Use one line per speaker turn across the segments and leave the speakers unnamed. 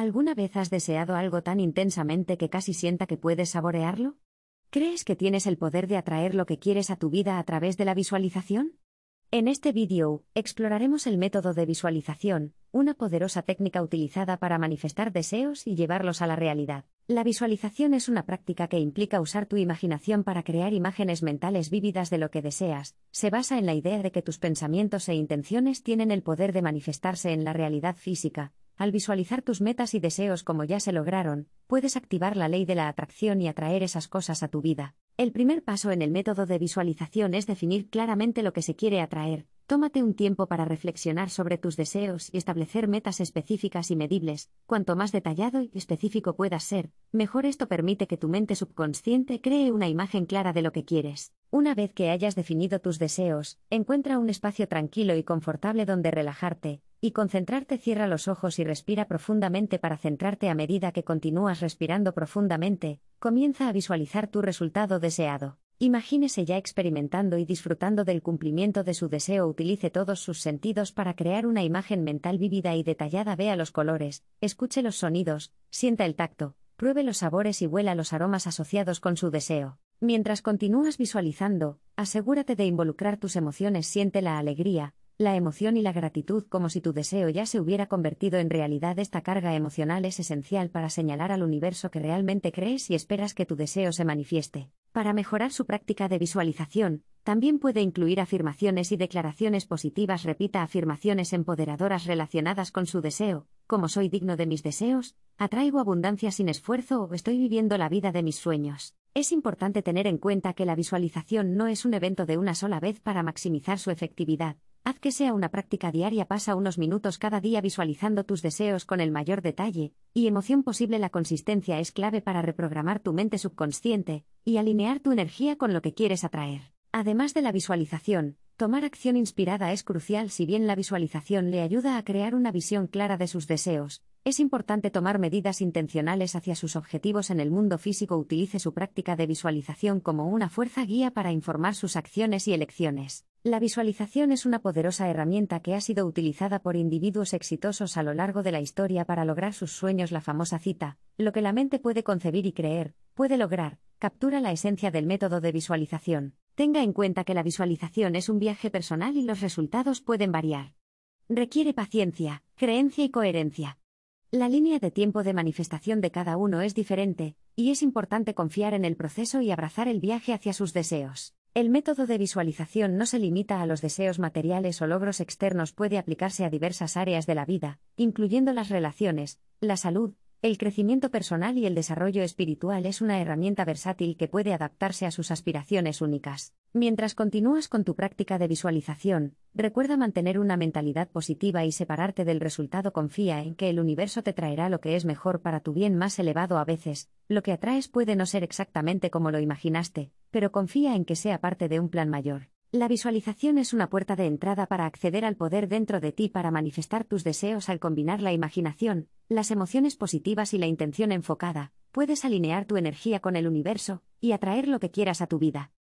¿Alguna vez has deseado algo tan intensamente que casi sienta que puedes saborearlo? ¿Crees que tienes el poder de atraer lo que quieres a tu vida a través de la visualización? En este vídeo, exploraremos el método de visualización, una poderosa técnica utilizada para manifestar deseos y llevarlos a la realidad. La visualización es una práctica que implica usar tu imaginación para crear imágenes mentales vívidas de lo que deseas. Se basa en la idea de que tus pensamientos e intenciones tienen el poder de manifestarse en la realidad física, al visualizar tus metas y deseos como ya se lograron, puedes activar la ley de la atracción y atraer esas cosas a tu vida. El primer paso en el método de visualización es definir claramente lo que se quiere atraer, Tómate un tiempo para reflexionar sobre tus deseos y establecer metas específicas y medibles. Cuanto más detallado y específico puedas ser, mejor esto permite que tu mente subconsciente cree una imagen clara de lo que quieres. Una vez que hayas definido tus deseos, encuentra un espacio tranquilo y confortable donde relajarte, y concentrarte cierra los ojos y respira profundamente para centrarte a medida que continúas respirando profundamente, comienza a visualizar tu resultado deseado. Imagínese ya experimentando y disfrutando del cumplimiento de su deseo. Utilice todos sus sentidos para crear una imagen mental vívida y detallada. Vea los colores, escuche los sonidos, sienta el tacto, pruebe los sabores y huela los aromas asociados con su deseo. Mientras continúas visualizando, asegúrate de involucrar tus emociones. Siente la alegría, la emoción y la gratitud como si tu deseo ya se hubiera convertido en realidad. Esta carga emocional es esencial para señalar al universo que realmente crees y esperas que tu deseo se manifieste. Para mejorar su práctica de visualización, también puede incluir afirmaciones y declaraciones positivas. Repita afirmaciones empoderadoras relacionadas con su deseo, como soy digno de mis deseos, atraigo abundancia sin esfuerzo o estoy viviendo la vida de mis sueños. Es importante tener en cuenta que la visualización no es un evento de una sola vez para maximizar su efectividad, Haz que sea una práctica diaria, pasa unos minutos cada día visualizando tus deseos con el mayor detalle y emoción posible. La consistencia es clave para reprogramar tu mente subconsciente y alinear tu energía con lo que quieres atraer. Además de la visualización, tomar acción inspirada es crucial si bien la visualización le ayuda a crear una visión clara de sus deseos. Es importante tomar medidas intencionales hacia sus objetivos en el mundo físico. Utilice su práctica de visualización como una fuerza guía para informar sus acciones y elecciones. La visualización es una poderosa herramienta que ha sido utilizada por individuos exitosos a lo largo de la historia para lograr sus sueños. La famosa cita, lo que la mente puede concebir y creer, puede lograr, captura la esencia del método de visualización. Tenga en cuenta que la visualización es un viaje personal y los resultados pueden variar. Requiere paciencia, creencia y coherencia. La línea de tiempo de manifestación de cada uno es diferente, y es importante confiar en el proceso y abrazar el viaje hacia sus deseos. El método de visualización no se limita a los deseos materiales o logros externos, puede aplicarse a diversas áreas de la vida, incluyendo las relaciones, la salud, el crecimiento personal y el desarrollo espiritual es una herramienta versátil que puede adaptarse a sus aspiraciones únicas. Mientras continúas con tu práctica de visualización, recuerda mantener una mentalidad positiva y separarte del resultado. Confía en que el universo te traerá lo que es mejor para tu bien más elevado a veces, lo que atraes puede no ser exactamente como lo imaginaste, pero confía en que sea parte de un plan mayor. La visualización es una puerta de entrada para acceder al poder dentro de ti para manifestar tus deseos al combinar la imaginación, las emociones positivas y la intención enfocada. Puedes alinear tu energía con el universo y atraer lo que quieras a tu vida.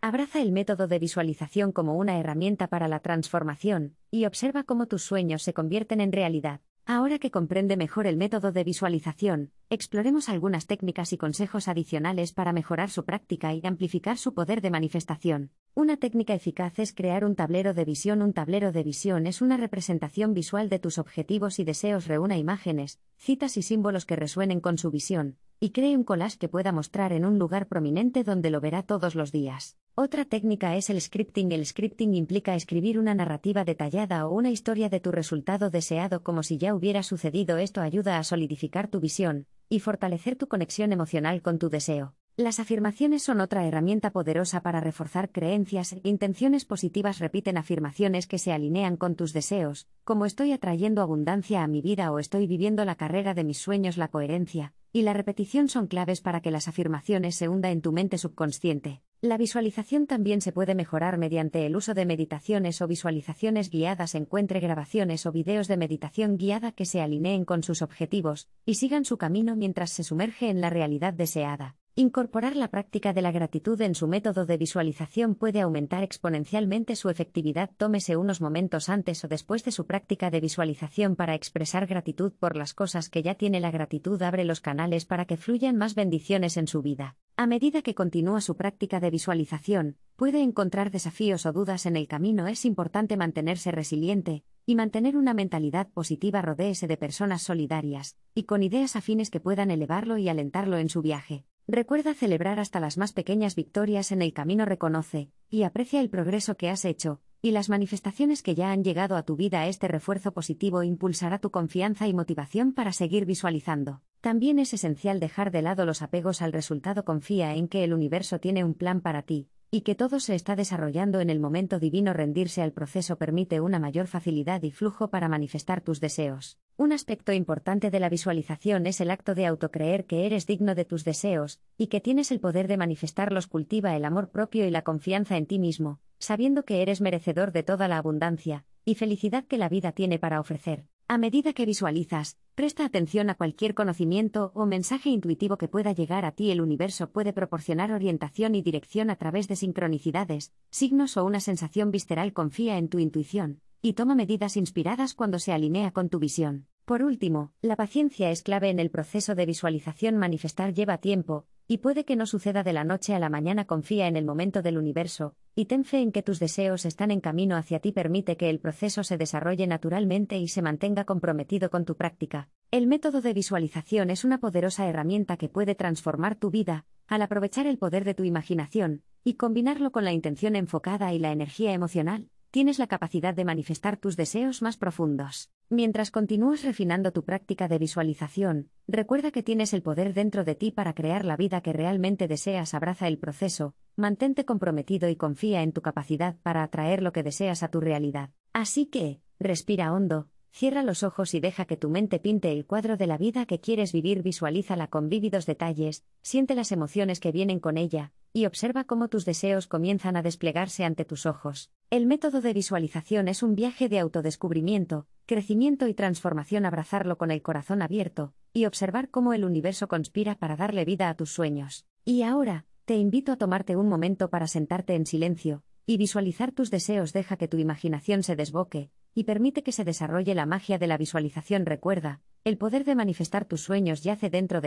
Abraza el método de visualización como una herramienta para la transformación y observa cómo tus sueños se convierten en realidad. Ahora que comprende mejor el método de visualización, exploremos algunas técnicas y consejos adicionales para mejorar su práctica y amplificar su poder de manifestación. Una técnica eficaz es crear un tablero de visión. Un tablero de visión es una representación visual de tus objetivos y deseos. Reúna imágenes, citas y símbolos que resuenen con su visión, y cree un collage que pueda mostrar en un lugar prominente donde lo verá todos los días. Otra técnica es el scripting. El scripting implica escribir una narrativa detallada o una historia de tu resultado deseado como si ya hubiera sucedido. Esto ayuda a solidificar tu visión, y fortalecer tu conexión emocional con tu deseo. Las afirmaciones son otra herramienta poderosa para reforzar creencias. e Intenciones positivas repiten afirmaciones que se alinean con tus deseos, como estoy atrayendo abundancia a mi vida o estoy viviendo la carrera de mis sueños. La coherencia y la repetición son claves para que las afirmaciones se hunda en tu mente subconsciente. La visualización también se puede mejorar mediante el uso de meditaciones o visualizaciones guiadas. Encuentre grabaciones o videos de meditación guiada que se alineen con sus objetivos y sigan su camino mientras se sumerge en la realidad deseada. Incorporar la práctica de la gratitud en su método de visualización puede aumentar exponencialmente su efectividad. Tómese unos momentos antes o después de su práctica de visualización para expresar gratitud por las cosas que ya tiene. La gratitud abre los canales para que fluyan más bendiciones en su vida. A medida que continúa su práctica de visualización, puede encontrar desafíos o dudas en el camino. Es importante mantenerse resiliente, y mantener una mentalidad positiva. Rodéese de personas solidarias, y con ideas afines que puedan elevarlo y alentarlo en su viaje. Recuerda celebrar hasta las más pequeñas victorias en el camino, reconoce y aprecia el progreso que has hecho, y las manifestaciones que ya han llegado a tu vida. Este refuerzo positivo impulsará tu confianza y motivación para seguir visualizando. También es esencial dejar de lado los apegos al resultado. Confía en que el universo tiene un plan para ti, y que todo se está desarrollando en el momento divino, rendirse al proceso permite una mayor facilidad y flujo para manifestar tus deseos. Un aspecto importante de la visualización es el acto de autocreer que eres digno de tus deseos, y que tienes el poder de manifestarlos cultiva el amor propio y la confianza en ti mismo, sabiendo que eres merecedor de toda la abundancia y felicidad que la vida tiene para ofrecer. A medida que visualizas, Presta atención a cualquier conocimiento o mensaje intuitivo que pueda llegar a ti. El universo puede proporcionar orientación y dirección a través de sincronicidades, signos o una sensación visceral. Confía en tu intuición y toma medidas inspiradas cuando se alinea con tu visión. Por último, la paciencia es clave en el proceso de visualización. Manifestar lleva tiempo, y puede que no suceda de la noche a la mañana. Confía en el momento del universo, y ten fe en que tus deseos están en camino hacia ti. Permite que el proceso se desarrolle naturalmente y se mantenga comprometido con tu práctica. El método de visualización es una poderosa herramienta que puede transformar tu vida, al aprovechar el poder de tu imaginación, y combinarlo con la intención enfocada y la energía emocional, tienes la capacidad de manifestar tus deseos más profundos. Mientras continúas refinando tu práctica de visualización, recuerda que tienes el poder dentro de ti para crear la vida que realmente deseas. Abraza el proceso, mantente comprometido y confía en tu capacidad para atraer lo que deseas a tu realidad. Así que, respira hondo, cierra los ojos y deja que tu mente pinte el cuadro de la vida que quieres vivir. Visualízala con vívidos detalles, siente las emociones que vienen con ella, y observa cómo tus deseos comienzan a desplegarse ante tus ojos. El método de visualización es un viaje de autodescubrimiento, crecimiento y transformación, abrazarlo con el corazón abierto, y observar cómo el universo conspira para darle vida a tus sueños. Y ahora, te invito a tomarte un momento para sentarte en silencio, y visualizar tus deseos deja que tu imaginación se desboque, y permite que se desarrolle la magia de la visualización. Recuerda, el poder de manifestar tus sueños yace dentro de ti.